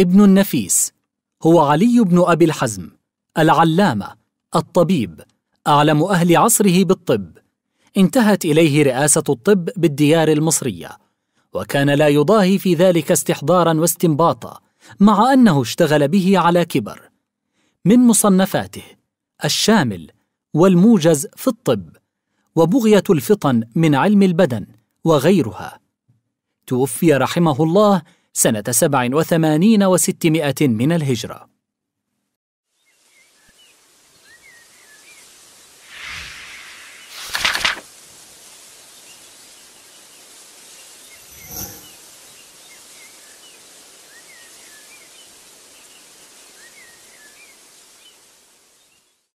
ابن النفيس هو علي بن أبي الحزم العلامة الطبيب أعلم أهل عصره بالطب انتهت إليه رئاسة الطب بالديار المصرية وكان لا يضاهي في ذلك استحضارا واستنباطا مع أنه اشتغل به على كبر من مصنفاته الشامل والموجز في الطب وبغية الفطن من علم البدن وغيرها توفي رحمه الله سنة سبع وثمانين وستمائة من الهجرة